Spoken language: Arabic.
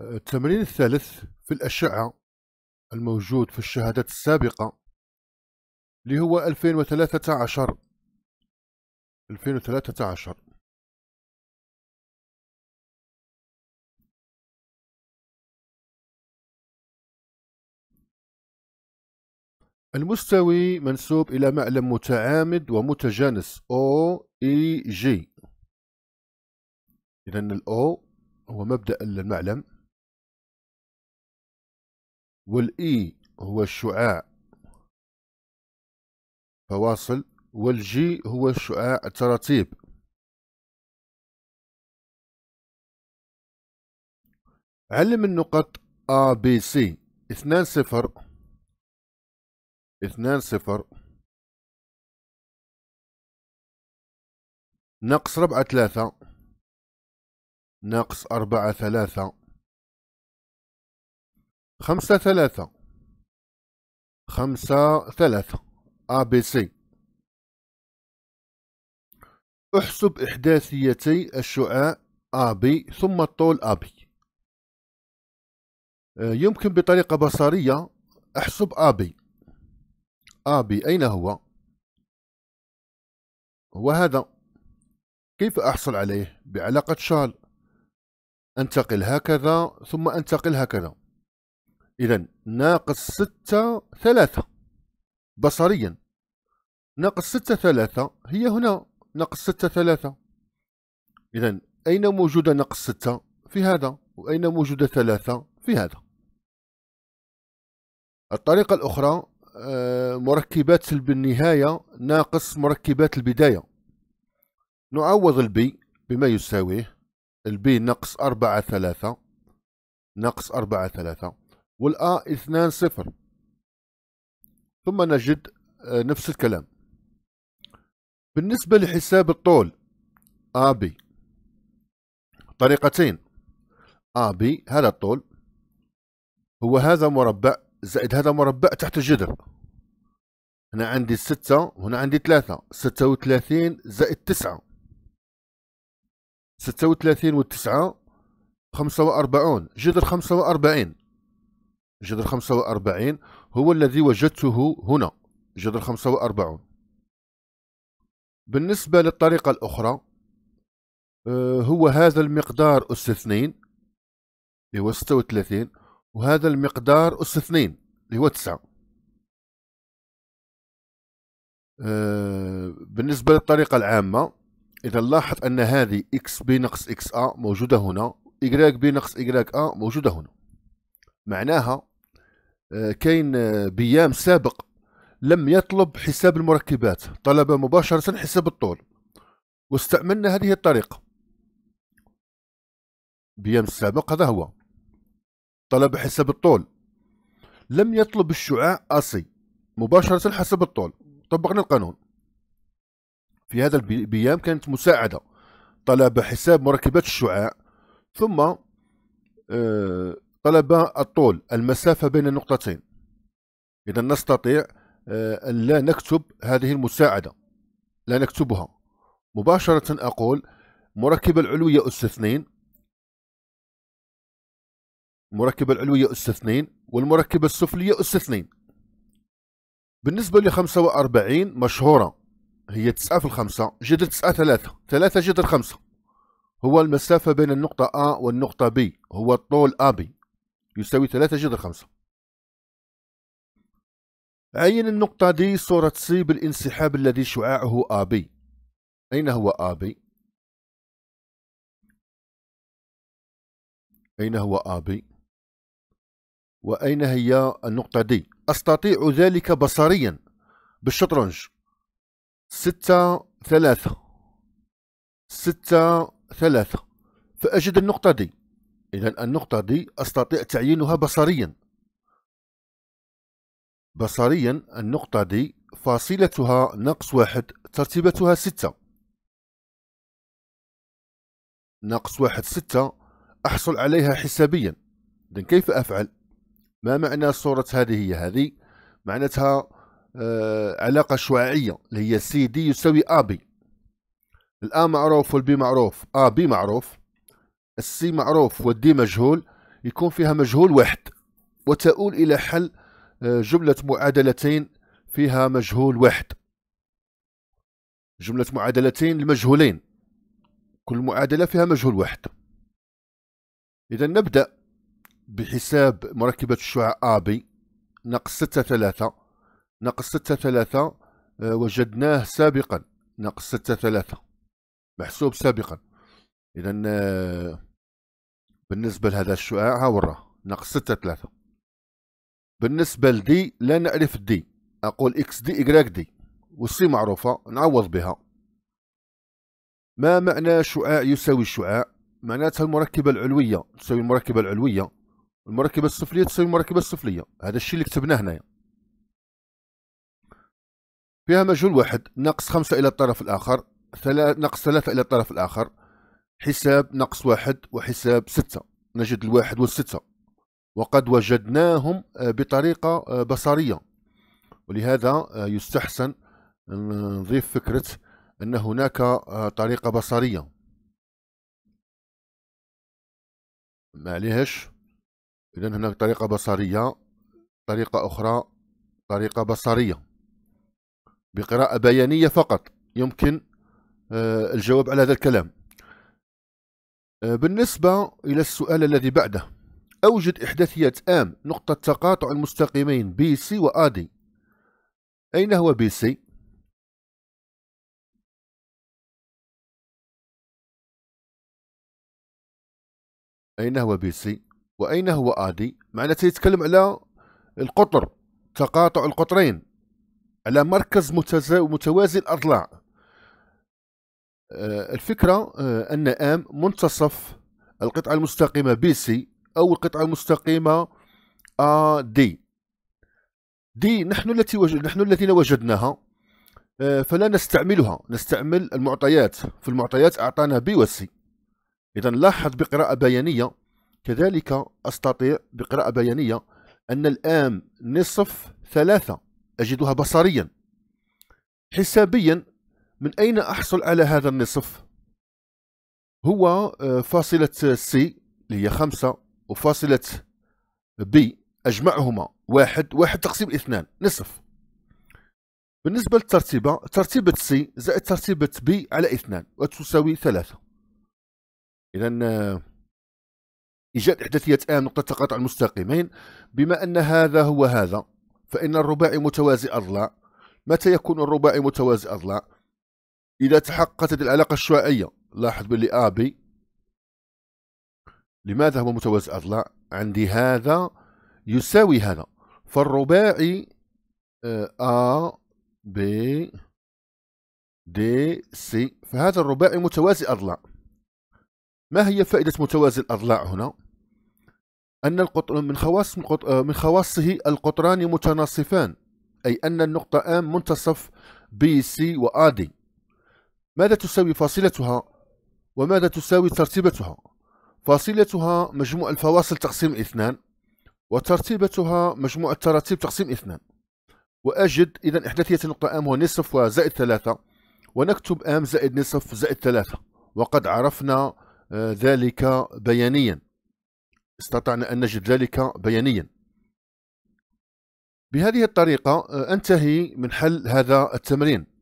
التمرين الثالث في الأشعة الموجود في الشهادات السابقة اللي هو 2013 2013 المستوي منسوب إلى معلم متعامد ومتجانس O E G إذن الأو هو مبدأ المعلم والإي هو الشعاع فواصل والجي هو الشعاع التراتيب علم النقط A B C اثنان صفر اثنان صفر ناقص ربعة ثلاثة ناقص أربعة ثلاثة خمسة ثلاثة خمسة ثلاثة أ ب سي احسب إحداثيتي الشعاع ب ثم الطول ب آه، يمكن بطريقة بصرية احسب أ ب أين هو؟ هو هذا كيف أحصل عليه؟ بعلاقة شال أنتقل هكذا ثم أنتقل هكذا إذا ناقص ستة ثلاثة بصريا ناقص ستة ثلاثة هي هنا ناقص ستة ثلاثة إذا أين موجودة ناقص ستة في هذا وأين موجودة ثلاثة في هذا الطريقة الأخرى آه، مركبات سلب النهاية ناقص مركبات البداية نعوض البي بما يساويه البي ناقص أربعة ثلاثة ناقص أربعة ثلاثة والآ 2 صفر ثم نجد آه، نفس الكلام بالنسبة لحساب الطول AB طريقتين AB هذا الطول هو هذا مربع زائد هذا مربع تحت الجذر هنا عندي ستة وهنا عندي ثلاثة ستة وثلاثين زائد تسعة ستة وثلاثين والتسعة خمسة وأربعون جذر خمسة وأربعين جذر 45 هو الذي وجدته هنا جذر 45 بالنسبة للطريقة الأخرى آه، هو هذا المقدار أس 2 اللي هو 36 وهذا المقدار أس 2 اللي هو 9 آه، بالنسبة للطريقة العامة إذا لاحظ أن هذه إكس بي ناقص إكس أ موجودة هنا إيكغيك بي ناقص إيكغيك أ موجودة هنا معناها آه، كاين آه، بيام سابق لم يطلب حساب المركبات طلب مباشرة حساب الطول واستعملنا هذه الطريقة بيام السابق هذا هو طلب حساب الطول لم يطلب الشعاع أصي مباشرة حسب الطول طبقنا القانون في هذا البيام كانت مساعدة طلب حساب مركبات الشعاع ثم آه، طلب الطول المسافة بين النقطتين إذا نستطيع آه، أن لا نكتب هذه المساعدة لا نكتبها مباشرة أقول مركب العلوية أس 2 مركب العلوية أس 2 والمركب السفلية أس 2 بالنسبة ل 45 مشهورة هي 9 في 5 جذر 9 3 3 جذر 5 هو المسافة بين النقطة A والنقطة B هو الطول AB يساوي 3 جذر 5 عين النقطة دي صورة سي بالانسحاب الذي شعاعه آبي أين هو آبي؟ أين هو آبي؟ وأين هي النقطة دي؟ أستطيع ذلك بصريا بالشطرنج ستة ثلاثة ستة ثلاثة فأجد النقطة دي إذا النقطة دي أستطيع تعيينها بصريا بصريا النقطة دي فاصلتها ناقص واحد ترتيبتها ستة ناقص واحد ستة أحصل عليها حسابيا إذا كيف أفعل؟ ما معنى صورة هذه هي هذه؟ معناتها آه علاقة شعاعية اللي هي سي دي يساوي أبي الأ معروف والبي معروف أ بي معروف السي معروف والدي مجهول يكون فيها مجهول واحد وتؤول إلى حل آه، جملة معادلتين فيها مجهول واحد جملة معادلتين لمجهولين كل معادلة فيها مجهول واحد إذا نبدأ بحساب مركبة الشعاع AB ناقص ستة ثلاثة ناقص ستة ثلاثة آه، وجدناه سابقا ناقص ستة ثلاثة محسوب سابقا إذا آه، بالنسبة لهذا الشعاع ها وراه ناقص ستة ثلاثة بالنسبة لدي لا نعرف دي أقول إكس دي إكراك دي والسي معروفة نعوض بها ما معنى شعاع يساوي شعاع معناتها المركبة العلوية تساوي المركبة العلوية المركبة السفلية تساوي المركبة السفلية هذا الشيء اللي كتبناه هنايا فيها مجهول واحد ناقص خمسة إلى الطرف الآخر ناقص ثلاثة إلى الطرف الآخر حساب ناقص واحد وحساب ستة نجد الواحد والستة وقد وجدناهم آه، بطريقة آه، بصرية ولهذا آه، يستحسن نضيف فكرة أن هناك طريقة بصرية معليهش إذا هناك طريقة بصرية طريقة أخرى طريقة بصرية بقراءة بيانية فقط يمكن الجواب على هذا الكلام آه، بالنسبة إلى السؤال الذي بعده أوجد إحداثيات آم نقطة تقاطع المستقيمين بي سي وآدي أين هو بي سي؟ أين هو بي سي؟ وأين هو آدي؟ معناته يتكلم على القطر تقاطع القطرين على مركز متوازي الأضلاع آه، الفكرة آه، أن آم منتصف القطعة المستقيمة بي سي أو القطعة المستقيمة آ دي دي نحن التي وجد نحن الذين وجدناها آه، فلا نستعملها نستعمل المعطيات في المعطيات أعطانا بي وسي إذا لاحظ بقراءة بيانية كذلك أستطيع بقراءة بيانية أن الآم نصف ثلاثة أجدها بصريا حسابيا من أين أحصل على هذا النصف؟ هو آه، فاصلة سي اللي هي خمسة وفاصلة بي أجمعهما واحد واحد تقسيم اثنان نصف بالنسبة للترتيبة ترتيبة سي زائد ترتيبة بي على اثنان وتساوي ثلاثة إذا آه، إيجاد إحداثية آن نقطة تقاطع المستقيمين بما أن هذا هو هذا فإن الرباعي متوازي أضلاع متى يكون الرباعي متوازي أضلاع إذا تحققت العلاقة الشوائيه لاحظ باللي أ بي لماذا هو متوازي الأضلاع عندي هذا يساوي هذا فالرباعي آه، أ بي دي سي فهذا الرباعي متوازي الأضلاع ما هي فائدة متوازي الأضلاع هنا؟ أن القطر من خواص آه، من خواصه القطران متناصفان أي أن النقطة ام منتصف بي وأ دي ماذا تساوي فاصلتها وماذا تساوي ترتيبتها فاصلتها مجموع الفواصل تقسيم اثنان وترتيبتها مجموع التراتيب تقسيم اثنان وأجد إذا إحداثية النقطة أم هو نصف وزائد ثلاثة ونكتب أم زائد نصف زائد ثلاثة وقد عرفنا آه، ذلك بيانيا استطعنا أن نجد ذلك بيانيا بهذه الطريقة آه، أنتهي من حل هذا التمرين